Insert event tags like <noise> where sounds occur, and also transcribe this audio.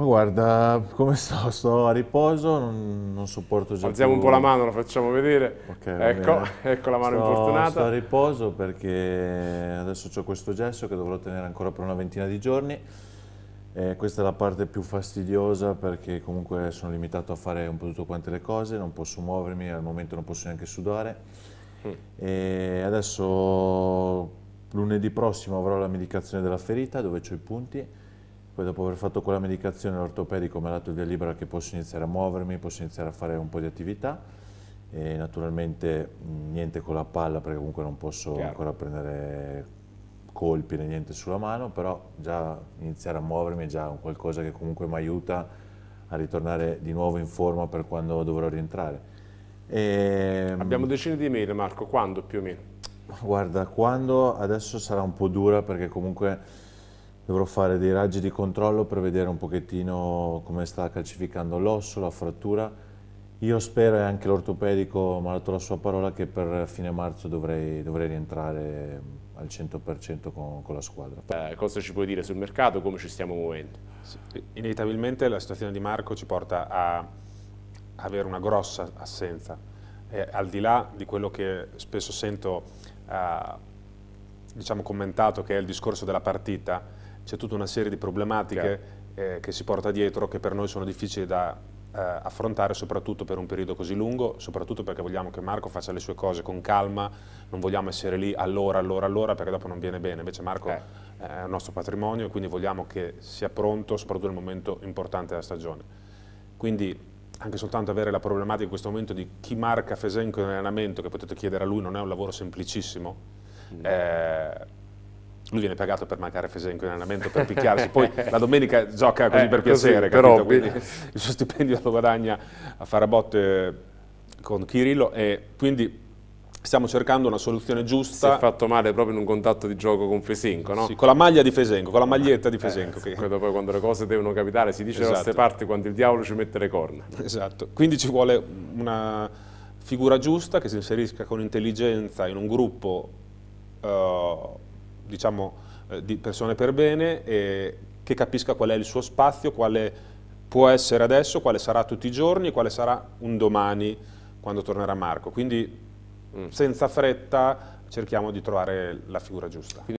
Ma guarda, come sto? Sto a riposo, non, non sopporto già Alziamo più. un po' la mano, lo facciamo vedere. Okay, ecco, ecco, la mano sto, infortunata. Sto a riposo perché adesso ho questo gesso che dovrò tenere ancora per una ventina di giorni. Eh, questa è la parte più fastidiosa perché comunque sono limitato a fare un po' tutte quante le cose, non posso muovermi, al momento non posso neanche sudare. Mm. E adesso lunedì prossimo avrò la medicazione della ferita dove ho i punti poi dopo aver fatto quella medicazione l'ortopedico mi ha dato il via libera che posso iniziare a muovermi, posso iniziare a fare un po' di attività. E naturalmente niente con la palla perché comunque non posso Chiaro. ancora prendere colpi né niente sulla mano, però già iniziare a muovermi è già un qualcosa che comunque mi aiuta a ritornare di nuovo in forma per quando dovrò rientrare. E... Ehm, Abbiamo decine di mail Marco, quando più o meno? Guarda, quando adesso sarà un po' dura perché comunque dovrò fare dei raggi di controllo per vedere un pochettino come sta calcificando l'osso, la frattura. Io spero, e anche l'ortopedico mi ha dato la sua parola, che per fine marzo dovrei, dovrei rientrare al 100% con, con, la squadra. Eh, cosa ci puoi dire sul mercato, come ci stiamo muovendo? Sì. Inevitabilmente la situazione di Marco ci porta a avere una grossa assenza. E al di là di quello che spesso sento eh, diciamo commentato, che è il discorso della partita, c'è tutta una serie di problematiche eh, che si porta dietro che per noi sono difficili da eh, affrontare soprattutto per un periodo così lungo, soprattutto perché vogliamo che Marco faccia le sue cose con calma, non vogliamo essere lì allora, allora, allora perché dopo non viene bene, invece Marco eh. è un nostro patrimonio e quindi vogliamo che sia pronto soprattutto nel momento importante della stagione. Quindi anche soltanto avere la problematica in questo momento di chi marca Fesenco in allenamento, che potete chiedere a lui, non è un lavoro semplicissimo. Mm. Eh, lui viene pagato per mancare Fesenco in allenamento, per picchiarsi, poi la domenica gioca così eh, per piacere, così, capito? Quindi <laughs> il suo stipendio lo guadagna a fare a botte con Chirillo e quindi stiamo cercando una soluzione giusta. Si è fatto male proprio in un contatto di gioco con Fesenco, no? Sì, con la maglia di Fesenco, con la ah, maglietta di eh, Fesenco. Eh, che... poi quando le cose devono capitare, si dice esatto. da queste parti quando il diavolo ci mette le corna. Esatto, quindi ci vuole una figura giusta che si inserisca con intelligenza in un gruppo... Uh, diciamo, eh, di persone per bene e che capisca qual è il suo spazio, quale può essere adesso, quale sarà tutti i giorni e quale sarà un domani quando tornerà Marco. Quindi mm. senza fretta cerchiamo di trovare la figura giusta.